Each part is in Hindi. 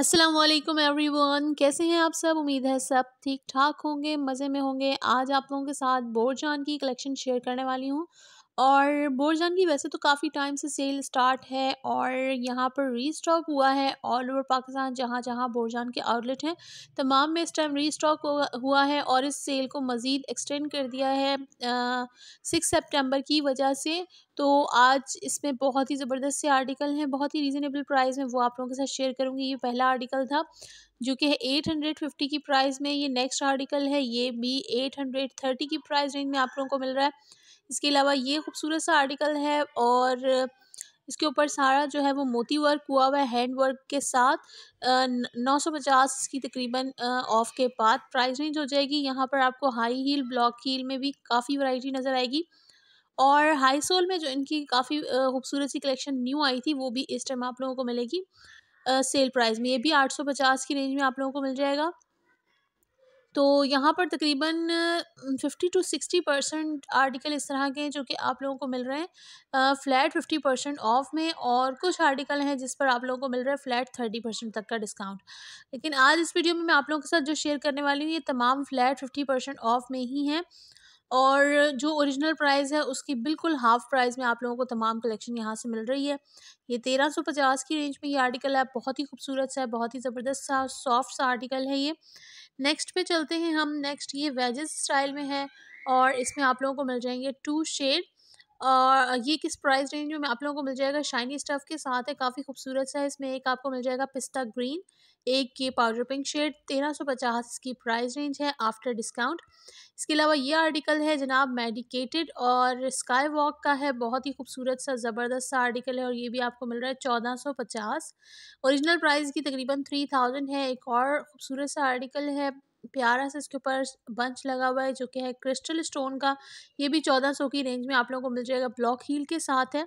अस्सलाम वालेकुम एवरीवन कैसे हैं आप सब उम्मीद है सब ठीक ठाक होंगे मज़े में होंगे आज आप लोगों के साथ जान की कलेक्शन शेयर करने वाली हूँ और बोरजान की वैसे तो काफ़ी टाइम से सेल स्टार्ट है और यहाँ पर रीस्टॉक हुआ है ऑल ओवर पाकिस्तान जहाँ जहाँ बोरजान के आउटलेट हैं तमाम में इस टाइम रीस्टॉक हुआ है और इस सेल को मज़ीद एक्सटेंड कर दिया है सिक्स सितंबर की वजह से तो आज इसमें बहुत ही ज़बरदस्त से आर्टिकल हैं बहुत ही रीज़नेबल प्राइस में वो आप लोगों के साथ शेयर करूँगी ये पहला आर्टिकल था जो कि है एट हंड्रेड फिफ्टी की प्राइस में ये नेक्स्ट आर्टिकल है ये भी एट हंड्रेड थर्टी की प्राइस रेंज में आप लोगों को मिल रहा है इसके अलावा ये खूबसूरत सा आर्टिकल है और इसके ऊपर सारा जो है वो मोती वर्क हुआ हुआ है हैंड वर्क के साथ नौ सौ पचास की तकरीबन ऑफ के बाद प्राइस रेंज हो जाएगी यहाँ पर आपको हाई हील ब्लॉक हील में भी काफ़ी वैरायटी नज़र आएगी और हाई सोल में जो इनकी काफ़ी खूबसूरत सी कलेक्शन न्यू आई थी वो भी इस टाइम आप लोगों को मिलेगी सेल प्राइस में ये भी आठ सौ पचास की रेंज में आप लोगों को मिल जाएगा तो यहाँ पर तकरीबन fifty to sixty percent article इस तरह के हैं जो कि आप लोगों को मिल रहे हैं फ्लैट फिफ्टी परसेंट ऑफ में और कुछ आर्टिकल हैं जिस पर आप लोगों को मिल रहा है फ्लैट थर्टी परसेंट तक का डिस्काउंट लेकिन आज इस वीडियो में मैं आप लोगों के साथ जो शेयर करने वाली हूँ ये तमाम फ्लैट फिफ्टी परसेंट ऑफ में ही हैं और जो ओरिजिनल प्राइस है उसकी बिल्कुल हाफ प्राइस में आप लोगों को तमाम कलेक्शन यहाँ से मिल रही है ये तेरह सौ पचास की रेंज में ये आर्टिकल है बहुत ही खूबसूरत सा है बहुत ही ज़बरदस्त सा सॉफ्ट सा आर्टिकल है ये नेक्स्ट पे चलते हैं हम नेक्स्ट ये वेजेस स्टाइल में है और इसमें आप लोगों को मिल जाएंगे टू शेड और ये किस प्राइस रेंज में आप लोगों को मिल जाएगा शाइनी स्टफ़ के साथ है काफ़ी खूबसूरत सा है इसमें एक आपको मिल जाएगा पिस्ता ग्रीन एक ये पाउडर पिंक शेड तेरह सौ पचास इसकी प्राइस रेंज है आफ्टर डिस्काउंट इसके अलावा ये आर्टिकल है जनाब मेडिकेटेड और स्काई वॉक का है बहुत ही खूबसूरत सा ज़बरदस्त सा आर्टिकल है और ये भी आपको मिल रहा है चौदह सौ पचास औरिजिनल प्राइस की तकरीबन थ्री थाउजेंड है एक और खूबसूरत सा आर्टिकल है प्यारा सा इसके ऊपर बंच लगा हुआ है जो कि है क्रिस्टल स्टोन का ये भी चौदह सौ की रेंज में आप लोगों को मिल जाएगा ब्लॉक हील के साथ है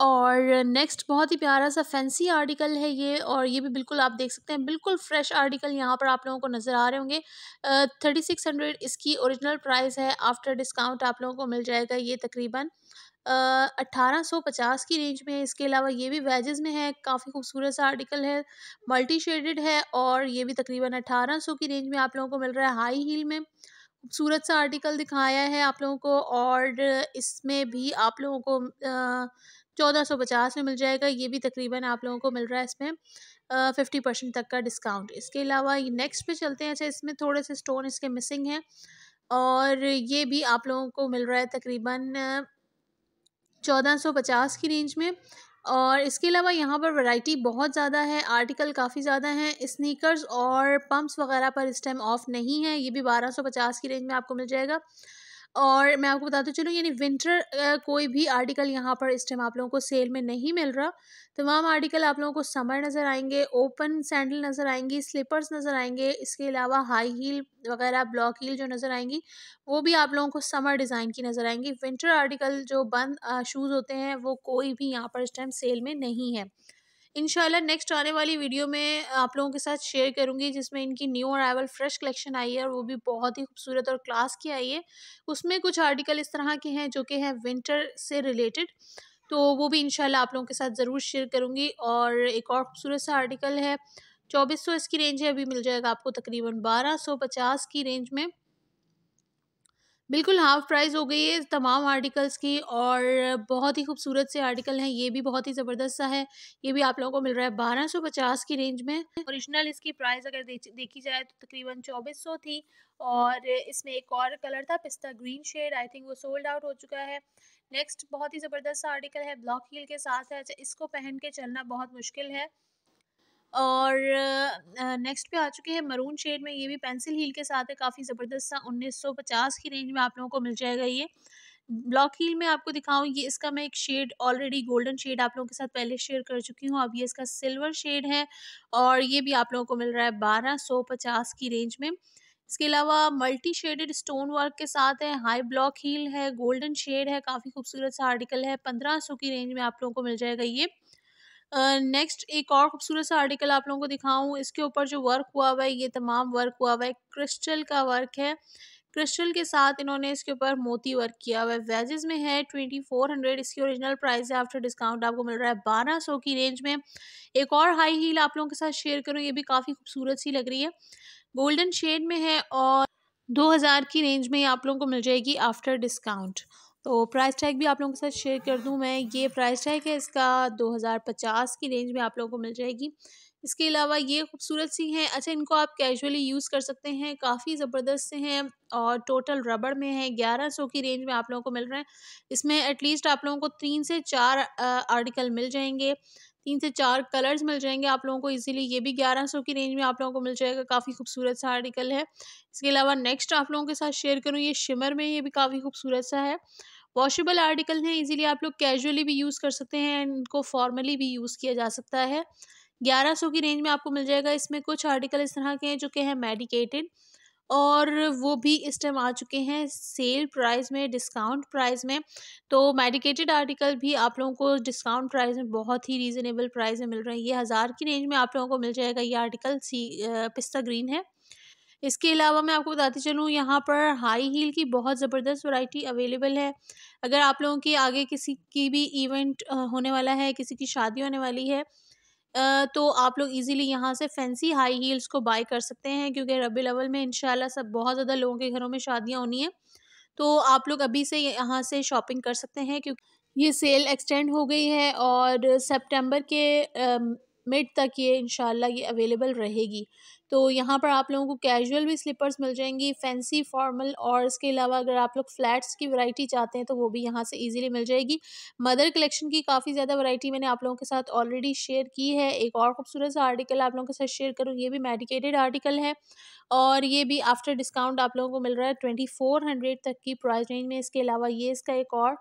और नेक्स्ट बहुत ही प्यारा सा फैंसी आर्टिकल है ये और ये भी बिल्कुल आप देख सकते हैं बिल्कुल फ्रेश आर्टिकल यहाँ पर आप लोगों को नज़र आ रहे होंगे थर्टी सिक्स हंड्रेड इसकी ओरिजिनल प्राइस है आफ्टर डिस्काउंट आप लोगों को मिल जाएगा ये तकरीबन अट्ठारह सौ पचास की रेंज में इसके अलावा ये भी वेजेस में है काफ़ी खूबसूरत सा आर्टिकल है मल्टी शेडेड है और ये भी तकरीबन अट्ठारह सौ की रेंज में आप लोगों को मिल रहा है हाई हील में खूबसूरत सा आर्टिकल दिखाया है आप लोगों को और इसमें भी आप लोगों को चौदह सौ पचास में मिल जाएगा ये भी तकरीबन आप लोगों को मिल रहा है इसमें फिफ्टी परसेंट तक का डिस्काउंट इसके अलावा ये नेक्स्ट पे चलते हैं अच्छा इसमें थोड़े से स्टोन इसके मिसिंग हैं और ये भी आप लोगों को मिल रहा है तकरीबन चौदह सौ पचास की रेंज में और इसके अलावा यहाँ पर वैरायटी बहुत ज़्यादा है आर्टिकल काफ़ी ज़्यादा हैं स्नीकर्स और पम्प्स वगैरह पर इस टाइम ऑफ नहीं है ये भी बारह सौ पचास की रेंज में आपको मिल जाएगा और मैं आपको बताते तो चलूँ यानी विंटर कोई भी आर्टिकल यहाँ पर इस टाइम आप लोगों को सेल में नहीं मिल रहा तमाम आर्टिकल आप लोगों को समर नज़र आएंगे ओपन सैंडल नज़र आएंगी स्लीपर्स नज़र आएंगे इसके अलावा हाई हील वगैरह ब्लॉक हील जो नज़र आएंगी वो भी आप लोगों को समर डिज़ाइन की नज़र आएंगी विंटर आर्टिकल जो बंद शूज़ होते हैं वो कोई भी यहाँ पर इस टाइम सेल में नहीं है इनशाला नेक्स्ट आने वाली वीडियो में आप लोगों के साथ शेयर करूँगी जिसमें इनकी न्यू अराइवल फ्रेश कलेक्शन आई है और वो भी बहुत ही खूबसूरत और क्लास की आई है उसमें कुछ आर्टिकल इस तरह के हैं जो कि हैं विंटर से रिलेटेड तो वो भी इनशाला आप लोगों के साथ ज़रूर शेयर करूँगी और एक और खूबसूरत सा आर्टिकल है चौबीस सौ इसकी रेंज है अभी मिल जाएगा आपको तकरीबन बारह सौ पचास की रेंज में बिल्कुल हाफ प्राइस हो गई है तमाम आर्टिकल्स की और बहुत ही खूबसूरत से आर्टिकल हैं ये भी बहुत ही ज़बरदस्त सा है ये भी आप लोगों को मिल रहा है बारह सौ पचास की रेंज में ओरिजिनल इसकी प्राइस अगर देखी जाए तो तकरीबन चौबीस सौ थी और इसमें एक और कलर था पिस्ता ग्रीन शेड आई थिंक वो सोल्ड आउट हो चुका है नेक्स्ट बहुत ही ज़बरदस्त सा आर्टिकल है ब्लॉक हील के साथ है अच्छा इसको पहन के चलना बहुत मुश्किल है और नेक्स्ट पे आ चुके हैं मरून शेड में ये भी पेंसिल हील के साथ है काफ़ी ज़बरदस्त सा 1950 की रेंज में आप लोगों को मिल जाएगा ये ब्लॉक हील में आपको दिखाऊँ ये इसका मैं एक शेड ऑलरेडी गोल्डन शेड आप लोगों के साथ पहले शेयर कर चुकी हूँ अब ये इसका सिल्वर शेड है और ये भी आप लोगों को मिल रहा है बारह सौ पचास की रेंज में इसके अलावा मल्टी शेडेड स्टोन वर्क के साथ है हाई ब्लॉक हील है गोल्डन शेड है काफ़ी खूबसूरत सा आर्टिकल है पंद्रह सौ की रेंज में आप लोगों को मिल जाएगा ये नेक्स्ट एक और खूबसूरत सा आर्टिकल आप लोगों को दिखाऊं इसके ऊपर जो वर्क हुआ हुआ है ये तमाम वर्क हुआ हुआ है क्रिस्टल का वर्क है क्रिस्टल के साथ इन्होंने इसके ऊपर मोती वर्क किया हुआ है वेजेस में है ट्वेंटी फोर हंड्रेड इसकी ओरिजिनल प्राइस है आफ्टर डिस्काउंट आपको मिल रहा है बारह सौ की रेंज में एक और हाई हील आप लोगों के साथ शेयर करूँ ये भी काफ़ी खूबसूरत सी लग रही है गोल्डन शेड में है और दो हज़ार की रेंज में आप लोगों को मिल जाएगी आफ्टर डिस्काउंट तो प्राइस टैग भी आप लोगों के साथ शेयर कर दूं मैं ये प्राइस टैग है इसका 2050 की रेंज में आप लोगों को मिल जाएगी इसके अलावा ये खूबसूरत सी हैं अच्छा इनको आप कैजुअली यूज़ कर सकते हैं काफ़ी ज़बरदस्त से हैं और टोटल रबड़ में है ग्यारह सौ की रेंज में आप लोगों को मिल रहे हैं इसमें एटलीस्ट आप लोगों को तीन से चार आर्टिकल मिल जाएंगे तीन से चार कलर्स मिल जाएंगे आप लोगों को इजीली ये भी ग्यारह सौ की रेंज में आप लोगों को मिल जाएगा काफ़ी खूबसूरत सा आर्टिकल है इसके अलावा नेक्स्ट आप लोगों के साथ शेयर करूँ ये शिमर में ये भी काफ़ी खूबसूरत सा है वॉशेबल आर्टिकल हैं इजीली आप लोग कैजुअली भी यूज़ कर सकते हैं एंड इनको फॉर्मली भी यूज़ किया जा सकता है ग्यारह सौ की रेंज में आपको मिल जाएगा इसमें कुछ आर्टिकल इस तरह के हैं जो कि हैं मेडिकेटेड और वो भी इस टाइम आ चुके हैं सेल प्राइस में डिस्काउंट प्राइस में तो मेडिकेटेड आर्टिकल भी आप लोगों को डिस्काउंट प्राइस में बहुत ही रीज़नेबल प्राइस में मिल रहे हैं ये हज़ार की रेंज में आप लोगों को मिल जाएगा ये आर्टिकल सी पिस्ता ग्रीन है इसके अलावा मैं आपको बताती चलूँ यहाँ पर हाई हील की बहुत ज़बरदस्त वैरायटी अवेलेबल है अगर आप लोगों की आगे किसी की भी इवेंट होने वाला है किसी की शादी होने वाली है तो आप लोग इजीली यहाँ से फैंसी हाई हील्स को बाय कर सकते हैं क्योंकि रबी लेवल में इन सब बहुत ज़्यादा लोगों के घरों में शादियाँ होनी है तो आप लोग अभी से यहाँ से शॉपिंग कर सकते हैं क्योंकि ये सेल एक्सटेंड हो गई है और सेप्टेम्बर के मिड तक ये इन ये अवेलेबल रहेगी तो यहाँ पर आप लोगों को कैजुअल भी स्लीपर्स मिल जाएंगी फैंसी फॉर्मल और इसके अलावा अगर आप लोग फ्लैट्स की वैरायटी चाहते हैं तो वो भी यहाँ से इजीली मिल जाएगी मदर कलेक्शन की काफ़ी ज़्यादा वैरायटी मैंने आप लोगों के साथ ऑलरेडी शेयर की है एक और खूबसूरत सा आर्टिकल आप लोगों के साथ शेयर करूँ ये भी मेडिकेटेड आर्टिकल है और ये भी आफ्टर डिस्काउंट आप लोगों को मिल रहा है ट्वेंटी फोर हंड्रेड तक की प्राइस रेंज में इसके अलावा ये इसका एक और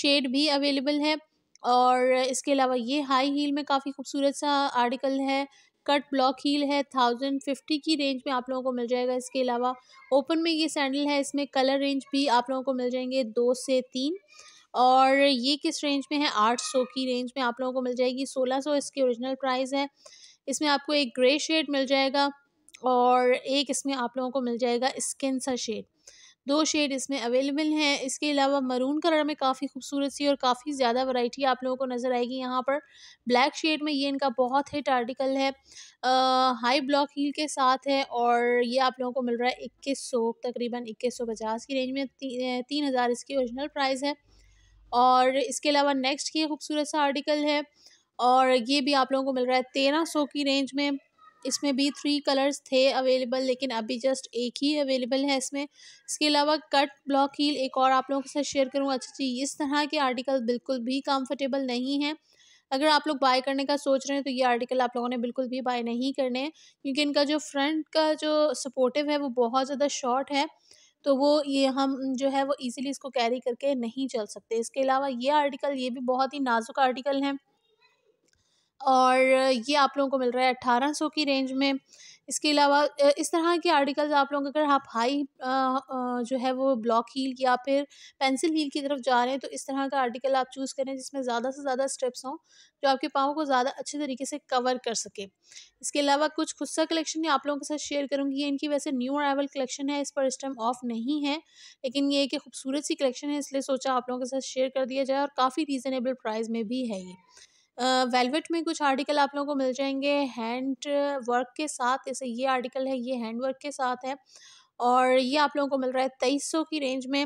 शेड भी अवेलेबल है और इसके अलावा ये हाई हील में काफ़ी खूबसूरत सा आर्टिकल है कट ब्लॉक हील है थाउजेंड फिफ्टी की रेंज में आप लोगों को मिल जाएगा इसके अलावा ओपन में ये सैंडल है इसमें कलर रेंज भी आप लोगों को मिल जाएंगे दो से तीन और ये किस रेंज में है आठ सौ की रेंज में आप लोगों को मिल जाएगी सोलह सौ इसकी ओरिजिनल प्राइस है इसमें आपको एक ग्रे शेड मिल जाएगा और एक इसमें आप लोगों को मिल जाएगा स्किन सा शेड दो शेड इसमें अवेलेबल हैं इसके अलावा मरून कलर में काफ़ी खूबसूरत सी और काफ़ी ज़्यादा वैरायटी आप लोगों को नज़र आएगी यहाँ पर ब्लैक शेड में ये इनका बहुत हिट आर्टिकल है आ, हाई ब्लॉक हील के साथ है और ये आप लोगों को मिल रहा है इक्कीस सौ तकरीबन इक्कीस सौ पचास की रेंज में ती, तीन हज़ार इसकी औरिजिनल प्राइस है और इसके अलावा नेक्स्ट ये खूबसूरत सा आर्टिकल है और ये भी आप लोगों को मिल रहा है तेरह सौ की रेंज में इसमें भी थ्री कलर्स थे अवेलेबल लेकिन अभी जस्ट एक ही अवेलेबल है इसमें इसके अलावा कट ब्लॉक हील एक और आप लोगों के साथ शेयर करूँगा अच्छा जी इस तरह के आर्टिकल बिल्कुल भी कम्फर्टेबल नहीं हैं अगर आप लोग बाय करने का सोच रहे हैं तो ये आर्टिकल आप लोगों ने बिल्कुल भी बाय नहीं करने हैं क्योंकि इनका जो फ्रंट का जो सपोर्टिव है वो बहुत ज़्यादा शॉर्ट है तो वो ये हम जो है वो इजीली इसको कैरी करके नहीं चल सकते इसके अलावा ये आर्टिकल ये भी बहुत ही नाजुक आर्टिकल हैं और ये आप लोगों को मिल रहा है अट्ठारह सौ की रेंज में इसके अलावा इस तरह के आर्टिकल्स आप लोग अगर आप हाई जो है वो ब्लॉक हील या फिर पेंसिल हील की तरफ जा रहे हैं तो इस तरह का आर्टिकल आप चूज़ करें जिसमें ज़्यादा से ज़्यादा स्टेप्स हों जो आपके पाँव को ज़्यादा अच्छे तरीके से कवर कर सके इसके अलावा कुछ खुदसा कलेक्शन आप लोगों के साथ शेयर करूँगी इनकी वैसे न्यू अरावल कलेक्शन है इस पर इस टाइम ऑफ नहीं है लेकिन ये एक खूबसूरत सी कलेक्शन है इसलिए सोचा आप लोगों के साथ शेयर कर दिया जाए और काफ़ी रीज़नेबल प्राइस में भी है ये वेलवेट में कुछ आर्टिकल आप लोगों को मिल जाएंगे हैंड वर्क के साथ जैसे ये आर्टिकल है ये हैंड वर्क के साथ है और ये आप लोगों को मिल रहा है तेईस सौ की रेंज में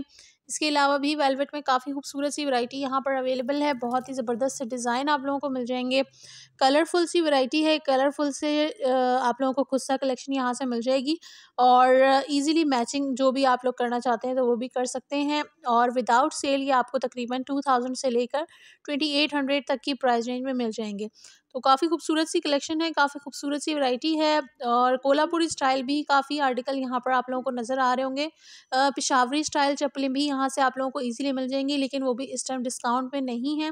इसके अलावा भी वेलवेट में काफ़ी खूबसूरत सी वैरायटी यहाँ पर अवेलेबल है बहुत ही ज़बरदस्त से डिज़ाइन आप लोगों को मिल जाएंगे कलरफुल सी वैरायटी है कलरफुल से आप लोगों को खुद सा कलेक्शन यहाँ से मिल जाएगी और इजीली मैचिंग जो भी आप लोग करना चाहते हैं तो वो भी कर सकते हैं और विदाउट सेल ये आपको तकरीबन टू थाउजेंड से लेकर ट्वेंटी एट हंड्रेड तक की प्राइस रेंज में मिल जाएंगे तो काफ़ी खूबसूरत सी कलेक्शन है काफ़ी खूबसूरत सी वैरायटी है और कोलापुरी स्टाइल भी काफ़ी आर्टिकल यहाँ पर आप लोगों को नज़र आ रहे होंगे पिशावरी स्टाइल चप्पलें भी यहाँ से आप लोगों को ईजिली मिल जाएंगी लेकिन वो भी इस टाइम डिस्काउंट में नहीं है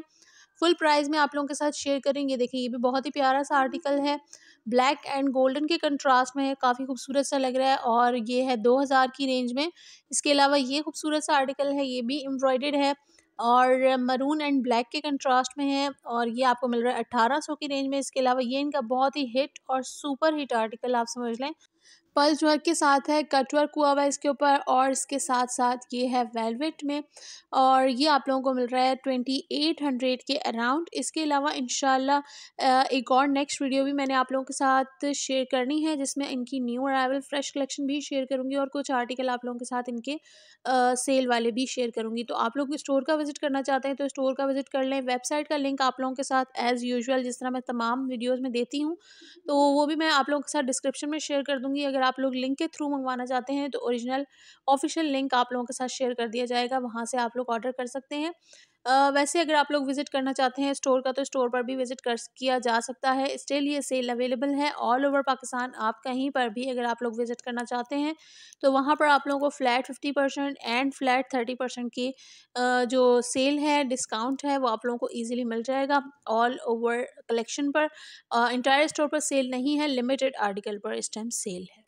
फुल प्राइस में आप लोगों के साथ शेयर करेंगे देखिए ये भी बहुत ही प्यारा सा आर्टिकल है ब्लैक एंड गोल्डन के कंट्रास्ट में है काफ़ी खूबसूरत सा लग रहा है और ये है 2000 की रेंज में इसके अलावा ये खूबसूरत सा आर्टिकल है ये भी एम्ब्रॉयडेड है और मरून एंड ब्लैक के कंट्रास्ट में है और ये आपको मिल रहा है अट्ठारह सौ की रेंज में इसके अलावा ये इनका बहुत ही हिट और सुपर हिट आर्टिकल आप समझ लें पल्स वर्क के साथ है कट वर्क हुआ हुआ है इसके ऊपर और इसके साथ साथ ये है वेलवेट में और ये आप लोगों को मिल रहा है ट्वेंटी एट हंड्रेड के अराउंड इसके अलावा इन एक और नेक्स्ट वीडियो भी मैंने आप लोगों के साथ शेयर करनी है जिसमें इनकी न्यू अरावल फ्रेश कलेक्शन भी शेयर करूँगी और कुछ आर्टिकल आप लोगों के साथ इनके आ, सेल वाले भी शेयर करूँगी तो आप लोग स्टोर का विज़िट करना चाहते हैं तो स्टोर का विज़िट कर लें वेबसाइट का लिंक आप लोगों के साथ एज़ यूजल जिस तरह मैं तमाम वीडियोज़ में देती हूँ तो वो भी मैं आप लोगों के साथ डिस्क्रिप्शन में शेयर कर दूँगी दूंगी अगर आप लोग लिंक के थ्रू मंगवाना चाहते हैं तो ओरिजिनल ऑफिशियल लिंक आप लोगों के साथ शेयर कर दिया जाएगा वहाँ से आप लोग ऑर्डर कर सकते हैं वैसे अगर आप लोग विजिट करना चाहते हैं स्टोर का तो स्टोर पर भी विजिट कर किया जा सकता है स्टिल ये सेल अवेलेबल है ऑल ओवर पाकिस्तान आप कहीं पर भी अगर आप लोग विजिट करना चाहते हैं तो वहाँ पर आप लोगों को flat fifty percent and flat thirty percent की जो सेल है डिस्काउंट है वो आप लोगों को ईजिली मिल जाएगा ऑल ओवर कलेक्शन पर इंटायर स्टोर पर सेल नहीं है लिमिटेड आर्टिकल पर इस टाइम सेल है